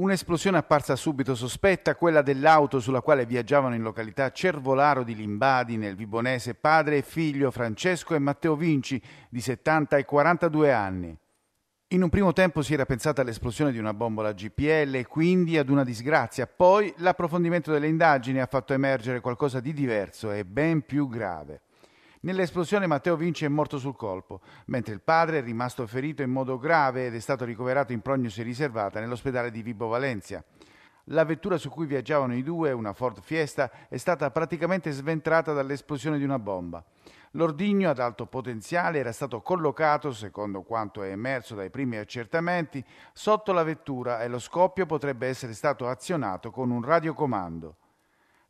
Un'esplosione apparsa subito sospetta, quella dell'auto sulla quale viaggiavano in località Cervolaro di Limbadi, nel Vibonese, padre e figlio Francesco e Matteo Vinci, di 70 e 42 anni. In un primo tempo si era pensata all'esplosione di una bombola GPL e quindi ad una disgrazia, poi l'approfondimento delle indagini ha fatto emergere qualcosa di diverso e ben più grave. Nell'esplosione Matteo Vinci è morto sul colpo, mentre il padre è rimasto ferito in modo grave ed è stato ricoverato in prognosi riservata nell'ospedale di Vibo Valencia. La vettura su cui viaggiavano i due, una Ford Fiesta, è stata praticamente sventrata dall'esplosione di una bomba. L'ordigno ad alto potenziale era stato collocato, secondo quanto è emerso dai primi accertamenti, sotto la vettura e lo scoppio potrebbe essere stato azionato con un radiocomando.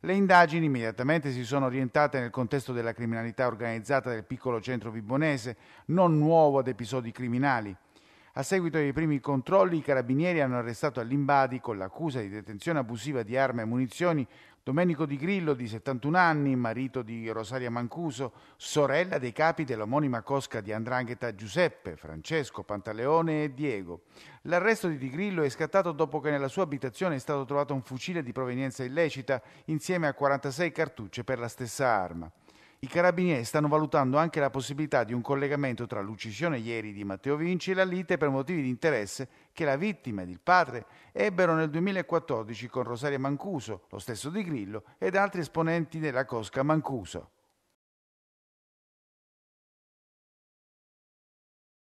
Le indagini immediatamente si sono orientate nel contesto della criminalità organizzata del piccolo centro vibonese, non nuovo ad episodi criminali. A seguito dei primi controlli, i carabinieri hanno arrestato all'Imbadi con l'accusa di detenzione abusiva di armi e munizioni Domenico Di Grillo, di 71 anni, marito di Rosaria Mancuso, sorella dei capi dell'omonima cosca di Andrangheta Giuseppe, Francesco, Pantaleone e Diego. L'arresto di Di Grillo è scattato dopo che nella sua abitazione è stato trovato un fucile di provenienza illecita insieme a 46 cartucce per la stessa arma. I carabinieri stanno valutando anche la possibilità di un collegamento tra l'uccisione ieri di Matteo Vinci e la lite per motivi di interesse che la vittima ed il padre ebbero nel 2014 con Rosaria Mancuso, lo stesso di Grillo, ed altri esponenti della Cosca Mancuso.